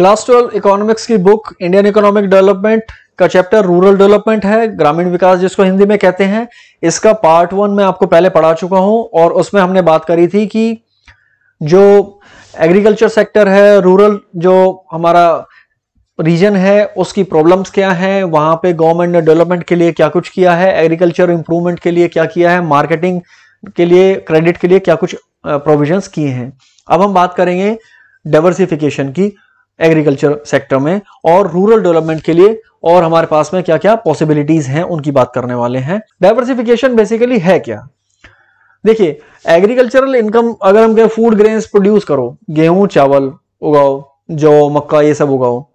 class twelve economics की book Indian economic development का chapter rural development है ग्रामीण विकास जिसको हिंदी में कहते हैं इसका पार्ट वन मैं आपको पहले पढ़ा चुका हूं और उसमें हमने बात करी थी कि जो एग्रीकल्चर सेक्टर है रूरल जो हमारा रीजन है उसकी प्रॉब्लम्स क्या हैं वहाँ पे गवर्नमेंट ने डेवलपमेंट के लिए क्या कुछ किया है एग्रीकल्चर इंप्रूवमेंट के लिए क्या किया है मार्केटिंग के लिए क्रेडिट के लिए क्या कुछ प्रोविजंस किए हैं अब हम बात करेंगे डाइवर्सिफिकेशन की एग्रीकल्चर सेक्टर में और रूरल डेवलपमेंट के लिए और हमारे पास में क्या क्या पॉसिबिलिटीज हैं उनकी बात करने वाले हैं डाइवर्सिफिकेशन बेसिकली है क्या देखिए एग्रीकल्चरल इनकम अगर हम कहें फूड ग्रेन्स प्रोड्यूस करो गेहूं चावल उगाओ जौ मक्का ये सब उगाओ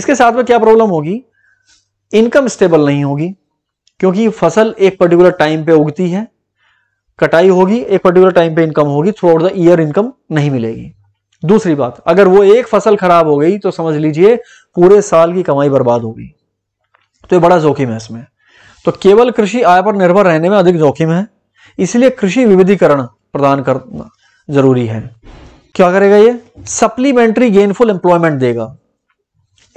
इसके साथ में क्या प्रॉब्लम होगी इनकम स्टेबल नहीं होगी क्योंकि फसल एक पर्टिकुलर टाइम पे उगती है कटाई होगी एक पर्टिकुलर टाइम पे इनकम होगी throughout the year income नहीं मिलेगी दूसरी बात अगर वो एक फसल खराब हो गई तो समझ लीजिए पूरे साल की कमाई बर्बाद होगी तो ये बड़ा जोखिम है इसमें तो केवल कृषि आय पर निर्भर रहने में अधिक जोखिम है इसलिए कृषि विविधीकरण प्रदान करना जरूरी है क्या करेगा ये सप्लीमेंट्री गेनफुल एम्प्लॉयमेंट देगा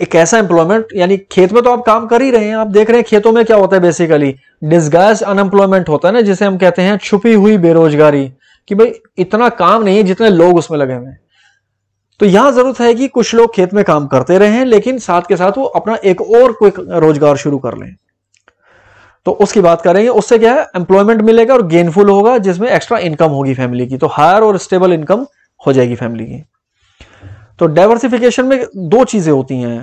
एक ऐसा एम्प्लॉयमेंट यानी खेत में तो आप काम कर ही रहे हैं आप देख रहे हैं खेतों में क्या होता है बेसिकली डिस्गैस अनएम्प्लॉयमेंट होता है ना जिसे हम कहते हैं छुपी हुई बेरोजगारी कि भाई इतना काम नहीं है जितने लोग उसमें लगे हुए हैं तो यहां जरूरत है कि कुछ लोग खेत में काम करते रहे लेकिन साथ के साथ वो अपना एक और कोई रोजगार शुरू कर लें तो उसकी बात करेंगे उससे क्या है एम्प्लॉयमेंट मिलेगा और गेनफुल होगा जिसमें एक्स्ट्रा इनकम होगी फैमिली की तो हायर और स्टेबल इनकम हो जाएगी फैमिली की तो डाइवर्सिफिकेशन में दो चीजें होती हैं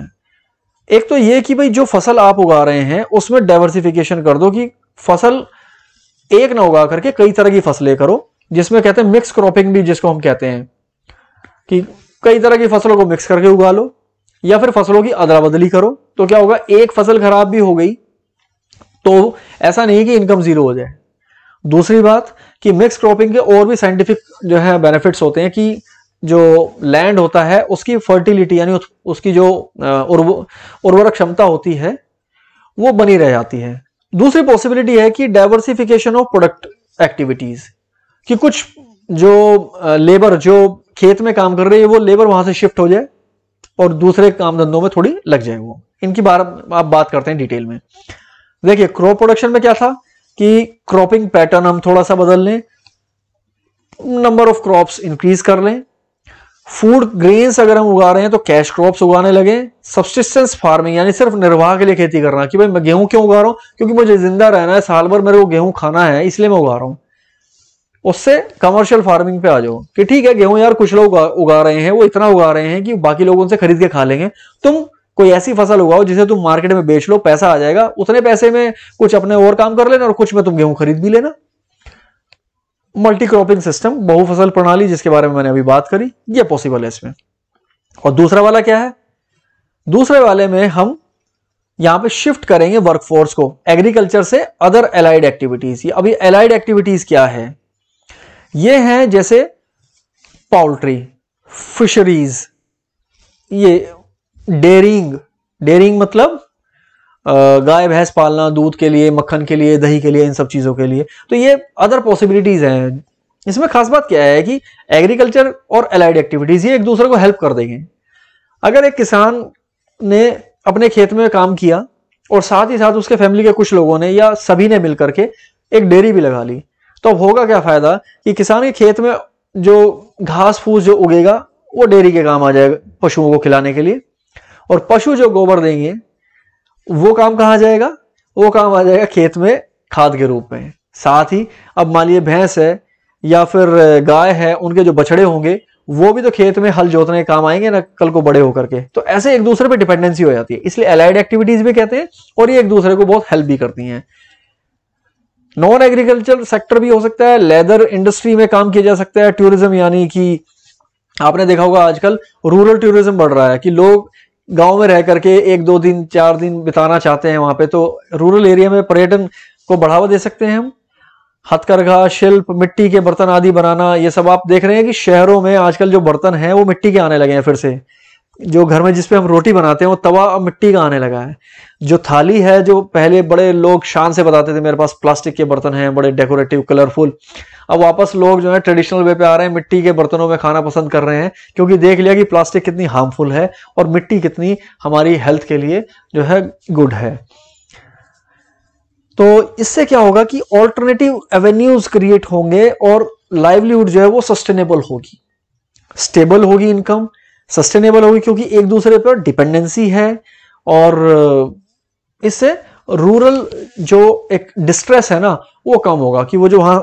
एक तो ये कि भाई जो फसल आप उगा रहे हैं उसमें डाइवर्सिफिकेशन कर दो कि फसल एक ना उगा करके कई तरह की फसलें करो जिसमें कहते हैं मिक्स क्रॉपिंग भी जिसको हम कहते हैं कि कई तरह की फसलों को मिक्स करके उगा लो या फिर फसलों की अदला बदली करो तो क्या होगा एक फसल खराब भी हो गई तो ऐसा नहीं कि इनकम जीरो हो जाए दूसरी बात कि मिक्स क्रॉपिंग के और भी साइंटिफिक जो है बेनिफिट्स होते हैं कि जो लैंड होता है उसकी फर्टिलिटी यानी उसकी जो उर्वरक क्षमता होती है वो बनी रह जाती है दूसरी पॉसिबिलिटी है कि डाइवर्सिफिकेशन ऑफ प्रोडक्ट एक्टिविटीज कि कुछ जो लेबर जो खेत में काम कर रही है वो लेबर वहां से शिफ्ट हो जाए और दूसरे काम धंधों में थोड़ी लग जाए वो इनकी बार आप बात करते हैं डिटेल में देखिए क्रॉप प्रोडक्शन में क्या था कि क्रॉपिंग पैटर्न हम थोड़ा सा बदल लें नंबर ऑफ क्रॉप्स इंक्रीज कर लें फूड ग्रेन्स अगर हम उगा रहे हैं तो कैश क्रॉप्स उगाने लगे सब्सिस्टेंस फार्मिंग यानी सिर्फ निर्वाह के लिए खेती करना कि भाई मैं गेहूं क्यों उगा रहा हूं क्योंकि मुझे जिंदा रहना है साल भर मेरे को गेहूं खाना है इसलिए मैं उगा रहा हूं उससे कमर्शियल फार्मिंग पे आ जाओ कि ठीक है गेहूं यार कुछ लोग उगा रहे हैं वो इतना उगा रहे हैं कि बाकी लोग उनसे खरीद के खा लेंगे तुम कोई ऐसी फसल उगाओ जिसे तुम मार्केट में बेच लो पैसा आ जाएगा उतने पैसे में कुछ अपने और काम कर लेना और कुछ में तुम गेहूं खरीद भी लेना मल्टी क्रॉपिंग सिस्टम बहुफसल प्रणाली जिसके बारे में मैंने अभी बात करी ये पॉसिबल है इसमें और दूसरा वाला क्या है दूसरे वाले में हम यहां पे शिफ्ट करेंगे वर्कफोर्स को एग्रीकल्चर से अदर एलाइड एक्टिविटीज अभी एलाइड एक्टिविटीज क्या है ये हैं जैसे पोल्ट्री फिशरीज ये डेयरिंग डेयरिंग मतलब गाय भैंस पालना दूध के लिए मक्खन के लिए दही के लिए इन सब चीज़ों के लिए तो ये अदर पॉसिबिलिटीज़ हैं इसमें खास बात क्या है कि एग्रीकल्चर और अलाइड एक्टिविटीज़ ये एक दूसरे को हेल्प कर देंगे अगर एक किसान ने अपने खेत में काम किया और साथ ही साथ उसके फैमिली के कुछ लोगों ने या सभी ने मिलकर के एक डेयरी भी लगा ली तो अब होगा क्या फायदा कि किसान के खेत में जो घास फूस जो उगेगा वो डेयरी के काम आ जाएगा पशुओं को खिलाने के लिए और पशु जो गोबर देंगे वो काम कहाँ जाएगा वो काम आ जाएगा खेत में खाद के रूप में साथ ही अब मान लीजिए भैंस है या फिर गाय है उनके जो बछड़े होंगे वो भी तो खेत में हल जोतने के काम आएंगे ना कल को बड़े होकर के तो ऐसे एक दूसरे पे डिपेंडेंसी हो जाती है इसलिए एलाइड एक्टिविटीज भी कहते हैं और ये एक दूसरे को बहुत हेल्प भी करती हैं नॉन एग्रीकल्चर सेक्टर भी हो सकता है लेदर इंडस्ट्री में काम किया जा सकता है टूरिज्म यानी कि आपने देखा होगा आजकल रूरल टूरिज्म बढ़ रहा है कि लोग गांव में रह करके एक दो दिन चार दिन बिताना चाहते हैं वहां पे तो रूरल एरिया में पर्यटन को बढ़ावा दे सकते हैं हम हथकरघा शिल्प मिट्टी के बर्तन आदि बनाना ये सब आप देख रहे हैं कि शहरों में आजकल जो बर्तन है वो मिट्टी के आने लगे हैं फिर से जो घर में जिसपे हम रोटी बनाते हैं वो तवा अब मिट्टी का आने लगा है जो थाली है जो पहले बड़े लोग शान से बताते थे मेरे पास प्लास्टिक के बर्तन हैं बड़े डेकोरेटिव कलरफुल अब वापस लोग जो है ट्रेडिशनल वे पे आ रहे हैं मिट्टी के बर्तनों में खाना पसंद कर रहे हैं क्योंकि देख लिया कि प्लास्टिक कितनी हार्मफुल है और मिट्टी कितनी हमारी हेल्थ के लिए जो है गुड है तो इससे क्या होगा कि ऑल्टरनेटिव एवेन्यूज क्रिएट होंगे और लाइवलीहुड जो है वो सस्टेनेबल होगी स्टेबल होगी इनकम सस्टेनेबल होगी क्योंकि एक दूसरे पर डिपेंडेंसी है और इससे रूरल जो एक डिस्ट्रेस है ना वो कम होगा कि वो जो वहां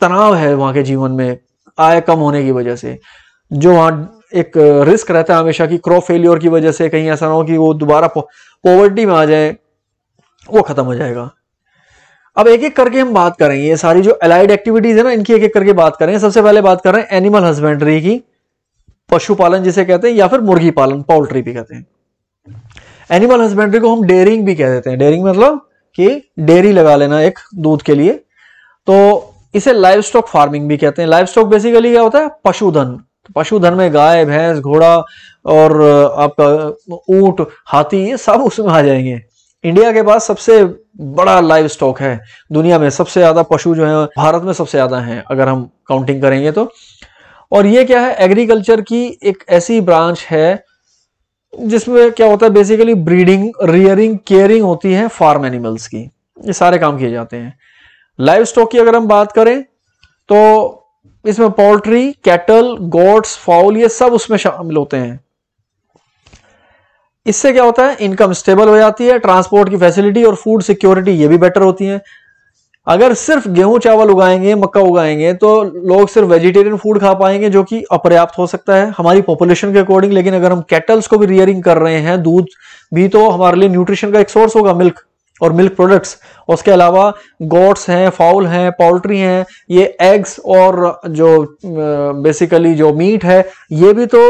तनाव है वहां के जीवन में आय कम होने की वजह से जो वहां एक रिस्क रहता है हमेशा कि क्रॉप फेल्योर की वजह से कहीं ऐसा ना हो कि वो दोबारा पॉवर्टी में आ जाए वो खत्म हो जाएगा अब एक एक करके हम बात करेंगे ये सारी जो अलाइड एक्टिविटीज है ना इनकी एक एक करके बात करेंगे सबसे पहले बात कर रहे हैं एनिमल हस्बेंड्री की पशुपालन जिसे कहते हैं या फिर मुर्गी पालन पोल्ट्री भी कहते हैं एनिमल हस्बेंड्री को हम डेयरिंग भी कह देते हैं डेयरिंग मतलब कि डेयरी लगा लेना एक दूध के लिए तो इसे लाइव स्टॉक फार्मिंग भी कहते हैं लाइव स्टॉक बेसिकली क्या होता है पशुधन तो पशुधन में गाय भैंस घोड़ा और आपका ऊंट हाथी ये सब उसमें आ जाएंगे इंडिया के पास सबसे बड़ा लाइव स्टॉक है दुनिया में सबसे ज्यादा पशु जो है भारत में सबसे ज्यादा है अगर हम काउंटिंग करेंगे तो और ये क्या है एग्रीकल्चर की एक ऐसी ब्रांच है जिसमें क्या होता है बेसिकली ब्रीडिंग रियरिंग केयरिंग होती है फार्म एनिमल्स की ये सारे काम किए जाते हैं लाइव स्टॉक की अगर हम बात करें तो इसमें पोल्ट्री कैटल गोट्स फाउल ये सब उसमें शामिल होते हैं इससे क्या होता है इनकम स्टेबल हो जाती है ट्रांसपोर्ट की फैसिलिटी और फूड सिक्योरिटी ये भी बेटर होती है अगर सिर्फ गेहूं चावल उगाएंगे मक्का उगाएंगे तो लोग सिर्फ वेजिटेरियन फूड खा पाएंगे जो कि अपर्याप्त हो सकता है हमारी पॉपुलेशन के अकॉर्डिंग लेकिन अगर हम कैटल्स को भी रियरिंग कर रहे हैं दूध भी तो हमारे लिए न्यूट्रिशन का एक सोर्स होगा मिल्क और मिल्क प्रोडक्ट्स उसके अलावा गोट्स हैं फाउल हैं पोल्ट्री हैं ये एग्स और जो बेसिकली जो मीट है ये भी तो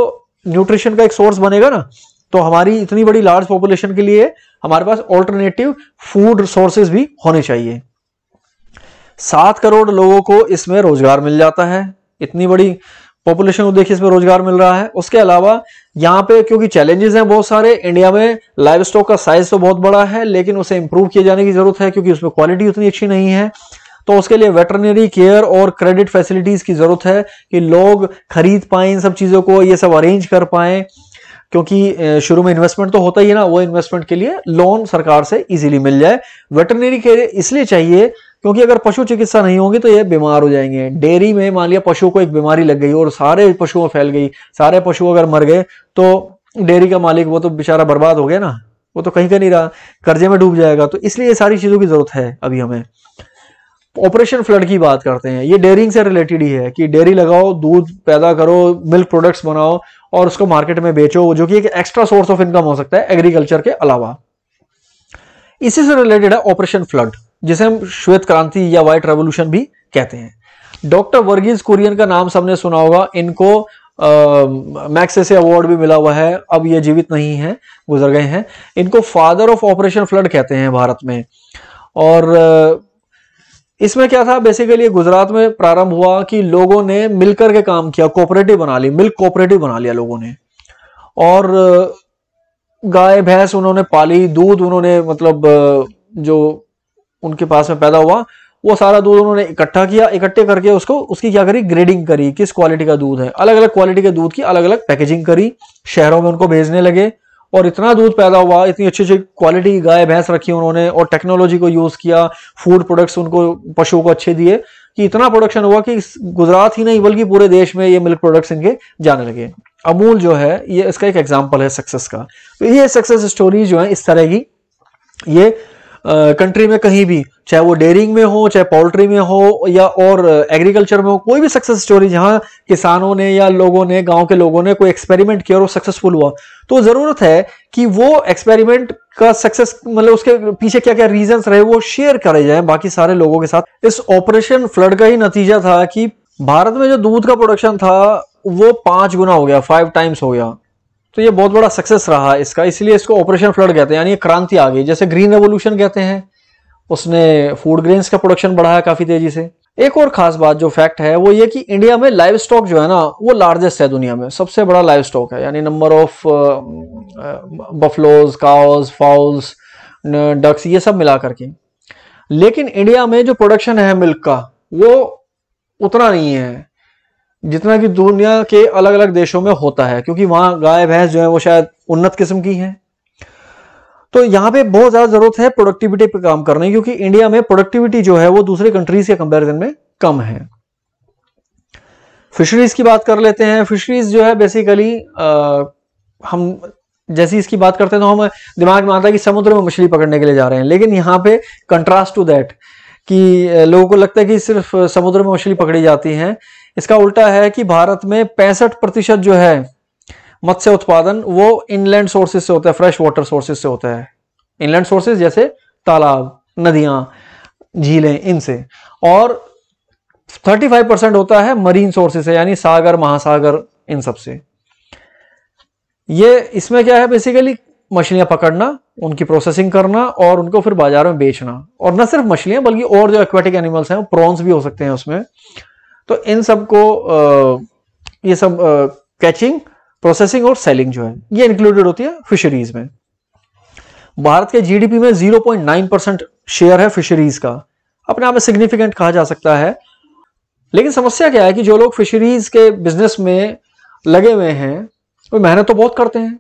न्यूट्रिशन का एक सोर्स बनेगा ना तो हमारी इतनी बड़ी लार्ज पॉपुलेशन के लिए हमारे पास ऑल्टरनेटिव फूड सोर्सेज भी होने चाहिए सात करोड़ लोगों को इसमें रोजगार मिल जाता है इतनी बड़ी पॉपुलेशन को देखिए इसमें रोजगार मिल रहा है उसके अलावा यहाँ पे क्योंकि चैलेंजेस हैं बहुत सारे इंडिया में लाइव स्टॉक का साइज तो बहुत बड़ा है लेकिन उसे इंप्रूव किए जाने की जरूरत है क्योंकि उसमें क्वालिटी उतनी अच्छी नहीं है तो उसके लिए वेटरनरी केयर और क्रेडिट फैसिलिटीज की जरूरत है कि लोग खरीद पाए इन सब चीजों को ये सब अरेंज कर पाए क्योंकि शुरू में इन्वेस्टमेंट तो होता ही है ना वो इन्वेस्टमेंट के लिए लोन सरकार से इजीली मिल जाए वेटरनरी केयर इसलिए चाहिए क्योंकि अगर पशु चिकित्सा नहीं होगी तो ये बीमार हो जाएंगे डेयरी में मान लिया पशु को एक बीमारी लग गई और सारे पशुओं फैल गई सारे पशु अगर मर गए तो डेयरी का मालिक वो तो बेचारा बर्बाद हो गया ना वो तो कहीं का नहीं रहा कर्जे में डूब जाएगा तो इसलिए ये सारी चीजों की जरूरत है अभी हमें ऑपरेशन फ्लड की बात करते हैं ये डेयरिंग से रिलेटेड ही है कि डेयरी लगाओ दूध पैदा करो मिल्क प्रोडक्ट्स बनाओ और उसको मार्केट में बेचो जो कि एक एक्स्ट्रा सोर्स ऑफ इनकम हो सकता है एग्रीकल्चर के अलावा इसी से रिलेटेड है ऑपरेशन फ्लड जिसे हम श्वेत क्रांति या व्हाइट रेवोल्यूशन भी कहते हैं डॉक्टर वर्गीज कुरियन का नाम सबने सुना होगा इनको मैक्सेसे अवार्ड भी मिला हुआ है अब ये जीवित नहीं है गुजर गए हैं इनको फादर ऑफ ऑपरेशन फ्लड कहते हैं भारत में और uh, इसमें क्या था बेसिकली गुजरात में प्रारंभ हुआ कि लोगों ने मिलकर के काम किया कोऑपरेटिव बना ली मिल्क कोऑपरेटिव बना लिया लोगों ने और गाय भैंस उन्होंने पाली दूध उन्होंने मतलब जो उनके पास में पैदा हुआ वो सारा दूध उन्होंने इकट्ठा किया इकट्ठे करके उसको उसकी क्या करी ग्रेडिंग करी किस क्वालिटी का दूध है अलग अलग क्वालिटी के दूध की अलग अलग पैकेजिंग करी शहरों में उनको भेजने लगे और इतना दूध पैदा हुआ इतनी अच्छी अच्छी क्वालिटी की गाय भैंस रखी उन्होंने और टेक्नोलॉजी को यूज किया फूड प्रोडक्ट्स उनको पशुओं को अच्छे दिए कि इतना प्रोडक्शन हुआ कि गुजरात ही नहीं बल्कि पूरे देश में ये मिल्क प्रोडक्ट्स इनके जाने लगे अमूल जो है ये इसका एक एग्जाम्पल है सक्सेस का तो ये सक्सेस स्टोरी जो है इस तरह की ये कंट्री में कहीं भी चाहे वो डेयरिंग में हो चाहे पोल्ट्री में हो या और एग्रीकल्चर में हो कोई भी सक्सेस स्टोरी जहां किसानों ने या लोगों ने गांव के लोगों ने कोई एक्सपेरिमेंट किया और वो सक्सेसफुल हुआ तो जरूरत है कि वो एक्सपेरिमेंट का सक्सेस मतलब उसके पीछे क्या क्या रीजंस रहे वो शेयर करे जाए बाकी सारे लोगों के साथ इस ऑपरेशन फ्लड का ही नतीजा था कि भारत में जो दूध का प्रोडक्शन था वो पांच गुना हो गया फाइव टाइम्स हो गया तो ये बहुत बड़ा सक्सेस रहा इसका इसलिए इसको ऑपरेशन फ्लड कहते हैं यानी क्रांति आ गई जैसे ग्रीन रेवोल्यूशन कहते हैं उसने फूड ग्रेन्स का प्रोडक्शन बढ़ाया काफ़ी तेज़ी से एक और ख़ास बात जो फैक्ट है वो ये कि इंडिया में लाइव स्टॉक जो है ना वो लार्जेस्ट है दुनिया में सबसे बड़ा लाइव स्टॉक है यानी number of buffaloes cows fowls ducks ये सब मिला करके लेकिन इंडिया में जो प्रोडक्शन है मिल्क का वो उतना नहीं है जितना कि दुनिया के अलग अलग देशों में होता है क्योंकि वहां गाय भैंस जो है वो शायद उन्नत किस्म की है तो यहाँ पे बहुत ज्यादा जरूरत है प्रोडक्टिविटी पे काम करने की क्योंकि इंडिया में प्रोडक्टिविटी जो है वो दूसरे कंट्रीज के कंपैरिजन में कम है फिशरीज की बात कर लेते हैं फिशरीज जो है बेसिकली आ, हम जैसी इसकी बात करते हैं तो हम दिमाग में आता है कि समुद्र में मछली पकड़ने के लिए जा रहे हैं लेकिन यहाँ पे कंट्रास्ट टू दैट कि लोगों को लगता है कि सिर्फ समुद्र में मछली पकड़ी जाती है इसका उल्टा है कि भारत में पैंसठ प्रतिशत जो है मत्स्य उत्पादन वो इनलैंड सोर्सेज से होता है फ्रेश वाटर सोर्सेज से होता है इनलैंड सोर्सेज जैसे तालाब नदियां झीलें इनसे और 35 परसेंट होता है मरीन सोर्सेज से यानी सागर महासागर इन सब से ये इसमें क्या है बेसिकली मछलियां पकड़ना उनकी प्रोसेसिंग करना और उनको फिर बाजार में बेचना और न सिर्फ मछलियां बल्कि और जो एक्वेटिक एनिमल्स हैं प्रॉन्स भी हो सकते हैं उसमें तो इन सब को ये सब कैचिंग प्रोसेसिंग और सेलिंग जो है ये इंक्लूडेड होती है फिशरीज में भारत के जीडीपी में 0.9 परसेंट शेयर है फिशरीज का अपने आप में सिग्निफिकेंट कहा जा सकता है लेकिन समस्या क्या है कि जो लोग फिशरीज के बिजनेस में लगे हुए हैं वो मेहनत तो बहुत करते हैं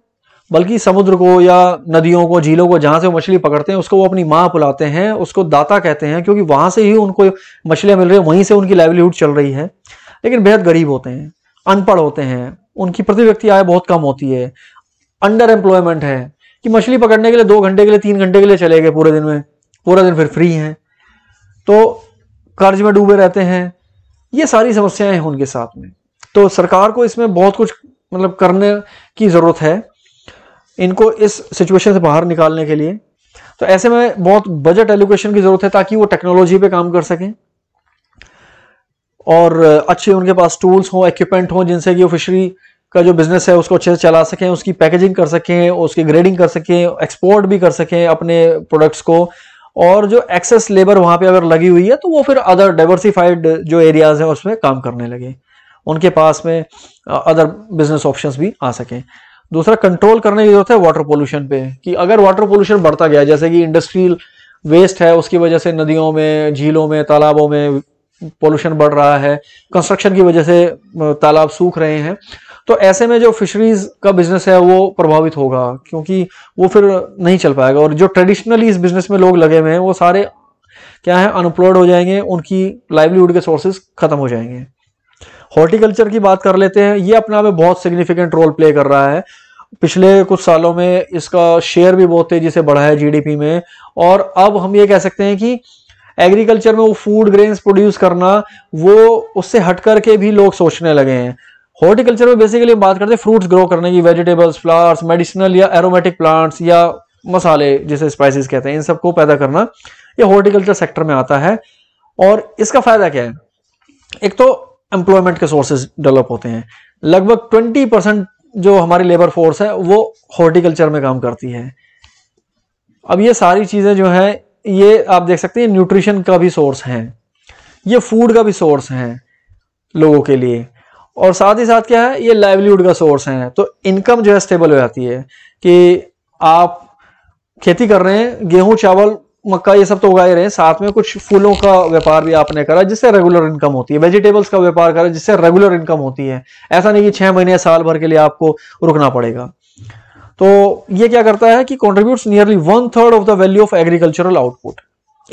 बल्कि समुद्र को या नदियों को झीलों को जहाँ से वो मछली पकड़ते हैं उसको वो अपनी माँ बुलाते हैं उसको दाता कहते हैं क्योंकि वहाँ से ही उनको मछलियाँ मिल रही हैं वहीं से उनकी लाइवलीहुड चल रही है लेकिन बेहद गरीब होते हैं अनपढ़ होते हैं उनकी प्रति व्यक्ति आय बहुत कम होती है अंडर एम्प्लॉयमेंट है कि मछली पकड़ने के लिए दो घंटे के लिए तीन घंटे के लिए चले गए पूरे दिन में पूरा दिन फिर फ्री हैं तो कर्ज में डूबे रहते हैं ये सारी समस्याएं हैं उनके साथ में तो सरकार को इसमें बहुत कुछ मतलब करने की ज़रूरत है इनको इस सिचुएशन से बाहर निकालने के लिए तो ऐसे में बहुत बजट एलोकेशन की ज़रूरत है ताकि वो टेक्नोलॉजी पे काम कर सकें और अच्छे उनके पास टूल्स हों इक्विपमेंट हों जिनसे कि वो फिशरी का जो बिज़नेस है उसको अच्छे से चला सकें उसकी पैकेजिंग कर सकें उसकी ग्रेडिंग कर सकें एक्सपोर्ट भी कर सकें अपने प्रोडक्ट्स को और जो एक्सेस लेबर वहां पे अगर लगी हुई है तो वो फिर अदर डाइवर्सिफाइड जो एरियाज़ हैं उसमें काम करने लगे उनके पास में अदर बिजनेस ऑप्शंस भी आ सकें दूसरा कंट्रोल करने की जरूरत है वाटर पोल्यूशन पे कि अगर वाटर पोल्यूशन बढ़ता गया जैसे कि इंडस्ट्रियल वेस्ट है उसकी वजह से नदियों में झीलों में तालाबों में पोल्यूशन बढ़ रहा है कंस्ट्रक्शन की वजह से तालाब सूख रहे हैं तो ऐसे में जो फिशरीज का बिजनेस है वो प्रभावित होगा क्योंकि वो फिर नहीं चल पाएगा और जो ट्रेडिशनली इस बिजनेस में लोग लगे हुए हैं वो सारे क्या है अनएम्प्लॉयड हो जाएंगे उनकी लाइवलीहुड के सोर्सेज खत्म हो जाएंगे हॉर्टिकल्चर की बात कर लेते हैं ये अपने आप में बहुत सिग्निफिकेंट रोल प्ले कर रहा है पिछले कुछ सालों में इसका शेयर भी बहुत तेजी से बढ़ा है जीडीपी में और अब हम ये कह सकते हैं कि एग्रीकल्चर में वो फूड ग्रेन्स प्रोड्यूस करना वो उससे हट करके भी लोग सोचने लगे हैं हॉर्टिकल्चर में बेसिकली बात करते हैं फ्रूट्स ग्रो करने की वेजिटेबल्स फ्लावर्स मेडिसिनल या एरोमेटिक प्लांट्स या मसाले जिसे स्पाइसेस कहते हैं इन सबको पैदा करना ये हॉर्टिकल्चर सेक्टर में आता है और इसका फायदा क्या है एक तो एम्प्लॉयमेंट के सोर्सेज डेवलप होते हैं लगभग ट्वेंटी परसेंट जो हमारी लेबर फोर्स है वो हॉर्टिकल्चर में काम करती है अब ये सारी चीज़ें जो है ये आप देख सकते हैं न्यूट्रिशन का भी सोर्स है ये फूड का भी सोर्स है लोगों के लिए और साथ ही साथ क्या है ये लाइवलीहुड का सोर्स है तो इनकम जो है स्टेबल हो जाती है कि आप खेती कर रहे हैं गेहूं चावल मक्का ये सब तो उगा ही रहे साथ में कुछ फूलों का व्यापार भी आपने करा जिससे रेगुलर इनकम होती है वेजिटेबल्स का व्यापार करा जिससे रेगुलर इनकम होती है ऐसा नहीं कि छह महीने साल भर के लिए आपको रुकना पड़ेगा तो ये क्या करता है कि contribute nearly one third of the value of agricultural output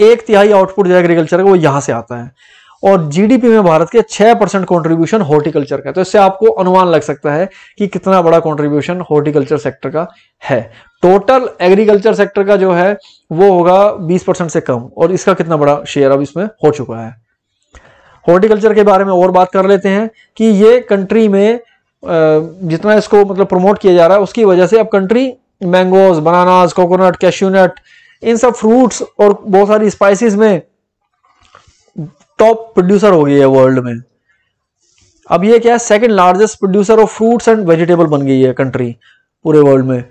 एक तिहाई आउटपुट जो एग्रीकल्चर का वो यहां से आता है और जीडीपी में भारत के 6 परसेंट कॉन्ट्रीब्यूशन हॉर्टिकल्चर का तो इससे आपको अनुमान लग सकता है कि कितना बड़ा कॉन्ट्रीब्यूशन हॉर्टिकल्चर सेक्टर का है टोटल एग्रीकल्चर सेक्टर का जो है वो होगा 20 परसेंट से कम और इसका कितना बड़ा शेयर अब इसमें हो चुका है हॉर्टिकल्चर के बारे में और बात कर लेते हैं कि ये कंट्री में जितना इसको मतलब प्रमोट किया जा रहा है उसकी वजह से अब country mangoes bananas coconut cashew nut इन सब फ्रूट्स और बहुत सारी स्पाइसिस में टॉप प्रोड्यूसर हो गई है वर्ल्ड में अब ये क्या है second largest producer of fruits and vegetable बन गई है कंट्री पूरे वर्ल्ड में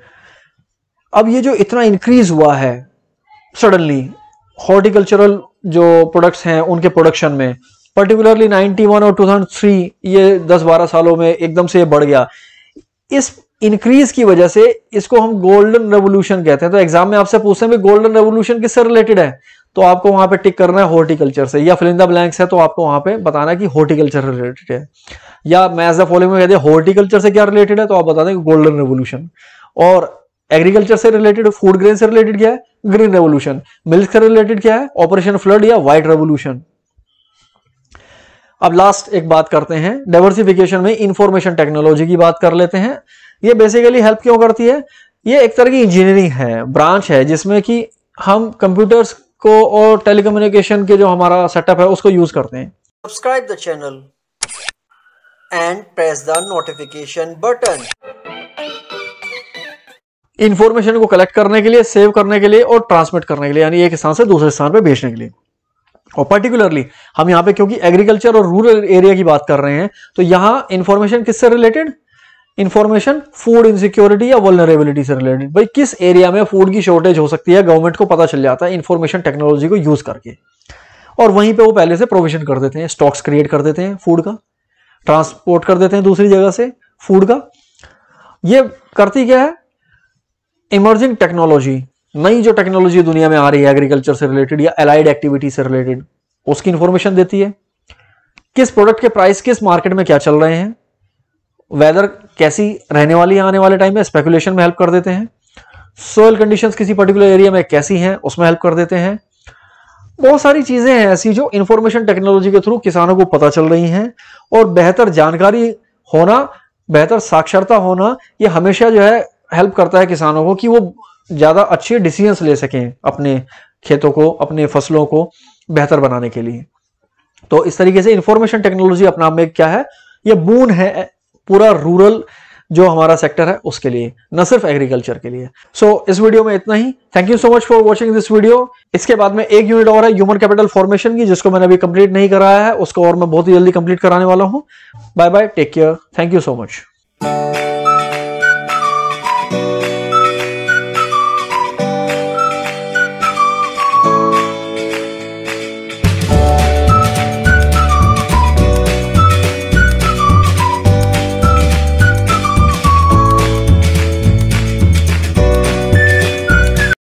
अब ये जो इतना इंक्रीज हुआ है सडनली हॉर्टिकल्चरल जो प्रोडक्ट्स हैं उनके प्रोडक्शन में पर्टिकुलरली 91 और 2003 ये 10-12 सालों में एकदम से बढ़ गया इस इंक्रीज की वजह से इसको हम गोल्डन रेवोल्यूशन कहते हैं तो एग्जाम में आपसे पूछते हैं गोल्डन रेवोल्यूशन किससे रिलेटेड है तो आपको वहां पे टिक करना है हॉर्टिकल्चर से या फिलिंदा ब्लैंक्स है तो आपको वहां पे बताना है कि हॉर्टिकल्चर से रिलेटेड है या मैच द फॉलोइंग में कहते हॉर्टिकल्चर से क्या रिलेटेड है तो आप बता दें गोल्डन रेवोल्यूशन और एग्रीकल्चर से रिलेटेड फूड ग्रेन से रिलेटेड क्या है ग्रीन रेवोल्यूशन मिल्क से रिलेटेड क्या है ऑपरेशन फ्लड या व्हाइट रेवोल्यूशन अब लास्ट एक बात करते हैं डाइवर्सिफिकेशन में इंफॉर्मेशन टेक्नोलॉजी की बात कर लेते हैं ये बेसिकली हेल्प क्यों करती है ये एक तरह की इंजीनियरिंग है ब्रांच है जिसमें कि हम कंप्यूटर्स को और टेलीकम्युनिकेशन के जो हमारा सेटअप है उसको यूज करते हैं subscribe the channel and press the notification button information को कलेक्ट करने के लिए सेव करने के लिए और ट्रांसमिट करने के लिए यानी एक स्थान से दूसरे स्थान पर भेजने के लिए और पर्टिकुलरली हम यहां पे क्योंकि एग्रीकल्चर और रूरल एरिया की बात कर रहे हैं तो यहां इंफॉर्मेशन किससे रिलेटेड इन्फॉर्मेशन फूड इनसिक्योरिटी या वलनरेबिलिटी से रिलेटेड भाई किस एरिया में फूड की शॉर्टेज हो सकती है गवर्नमेंट को पता चल जाता है इन्फॉर्मेशन टेक्नोलॉजी को यूज करके और वहीं पे वो पहले से प्रोविजन कर देते हैं स्टॉक्स क्रिएट कर देते हैं फूड का ट्रांसपोर्ट कर देते हैं दूसरी जगह से फूड का ये करती क्या है इमर्जिंग टेक्नोलॉजी नई जो टेक्नोलॉजी दुनिया में आ रही है एग्रीकल्चर से रिलेटेड या एलाइड एक्टिविटी से रिलेटेड उसकी इन्फॉर्मेशन देती है किस प्रोडक्ट के प्राइस किस मार्केट में क्या चल रहे हैं वेदर कैसी रहने वाली है आने वाले टाइम में स्पेकुलेशन में हेल्प कर देते हैं सोयल कंडीशन किसी पर्टिकुलर एरिया में कैसी हैं उसमें हेल्प कर देते हैं बहुत सारी चीजें हैं ऐसी जो इंफॉर्मेशन टेक्नोलॉजी के थ्रू किसानों को पता चल रही हैं और बेहतर जानकारी होना बेहतर साक्षरता होना ये हमेशा जो है हेल्प करता है किसानों को कि वो ज़्यादा अच्छे डिसीजंस ले सकें अपने खेतों को अपने फसलों को बेहतर बनाने के लिए तो इस तरीके से इंफॉर्मेशन टेक्नोलॉजी अपना में क्या है ये बून है पूरा रूरल जो हमारा सेक्टर है उसके लिए न सिर्फ एग्रीकल्चर के लिए सो so, इस वीडियो में इतना ही thank you so much for watching this video इसके बाद में एक यूनिट और है ह्यूमन कैपिटल फॉर्मेशन की जिसको मैंने अभी कंप्लीट नहीं कराया है उसको और मैं बहुत ही जल्दी कंप्लीट कराने वाला हूँ bye bye take care thank you so much